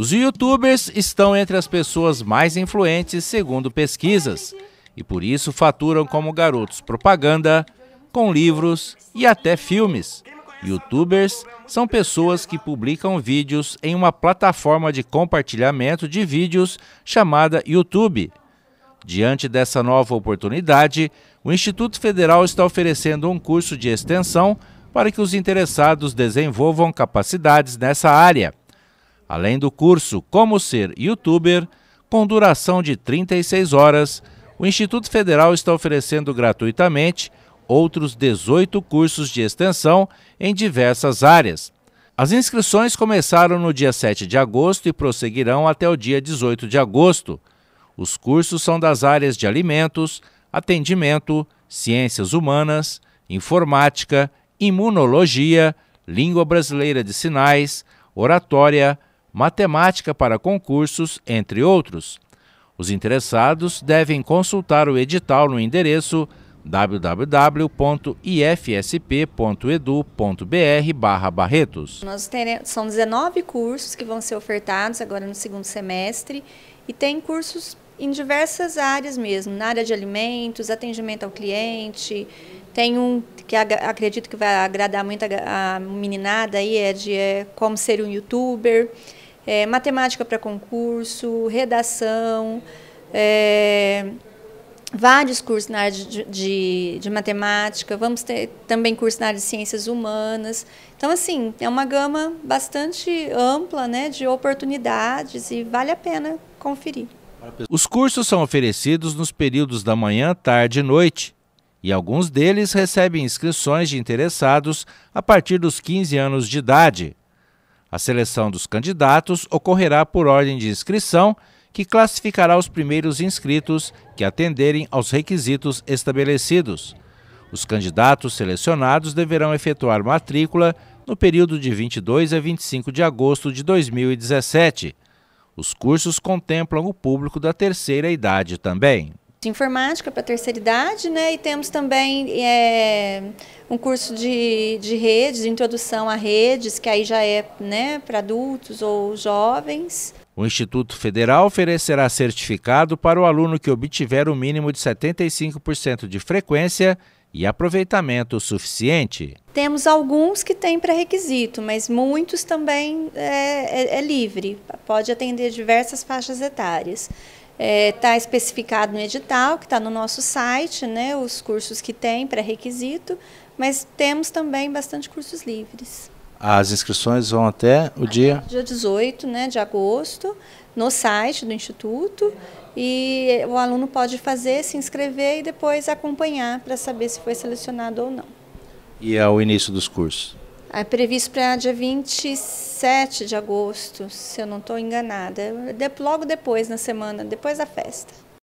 Os youtubers estão entre as pessoas mais influentes, segundo pesquisas, e por isso faturam como garotos propaganda, com livros e até filmes. Youtubers são pessoas que publicam vídeos em uma plataforma de compartilhamento de vídeos chamada YouTube. Diante dessa nova oportunidade, o Instituto Federal está oferecendo um curso de extensão para que os interessados desenvolvam capacidades nessa área. Além do curso Como Ser Youtuber, com duração de 36 horas, o Instituto Federal está oferecendo gratuitamente outros 18 cursos de extensão em diversas áreas. As inscrições começaram no dia 7 de agosto e prosseguirão até o dia 18 de agosto. Os cursos são das áreas de alimentos, atendimento, ciências humanas, informática, imunologia, língua brasileira de sinais, oratória, matemática para concursos, entre outros. Os interessados devem consultar o edital no endereço www.ifsp.edu.br/barretos. Nós teremos, são 19 cursos que vão ser ofertados agora no segundo semestre e tem cursos em diversas áreas mesmo, na área de alimentos, atendimento ao cliente, tem um que acredito que vai agradar muito a meninada aí, é de é, como ser um youtuber é, matemática para concurso, redação, é, vários cursos na área de, de, de matemática, vamos ter também cursos na área de ciências humanas. Então, assim, é uma gama bastante ampla né, de oportunidades e vale a pena conferir. Os cursos são oferecidos nos períodos da manhã, tarde e noite, e alguns deles recebem inscrições de interessados a partir dos 15 anos de idade. A seleção dos candidatos ocorrerá por ordem de inscrição, que classificará os primeiros inscritos que atenderem aos requisitos estabelecidos. Os candidatos selecionados deverão efetuar matrícula no período de 22 a 25 de agosto de 2017. Os cursos contemplam o público da terceira idade também de informática para terceira idade, né? E temos também é, um curso de, de redes, de introdução a redes, que aí já é né, para adultos ou jovens. O Instituto Federal oferecerá certificado para o aluno que obtiver o um mínimo de 75% de frequência e aproveitamento suficiente. Temos alguns que têm pré-requisito, mas muitos também é, é, é livre, pode atender diversas faixas etárias. Está é, tá especificado no edital, que está no nosso site, né, os cursos que tem, pré-requisito, mas temos também bastante cursos livres. As inscrições vão até o dia? Dia 18 né, de agosto, no site do Instituto. E o aluno pode fazer, se inscrever e depois acompanhar para saber se foi selecionado ou não. E ao é início dos cursos? É previsto para dia 27 de agosto, se eu não estou enganada. De, logo depois, na semana, depois da festa.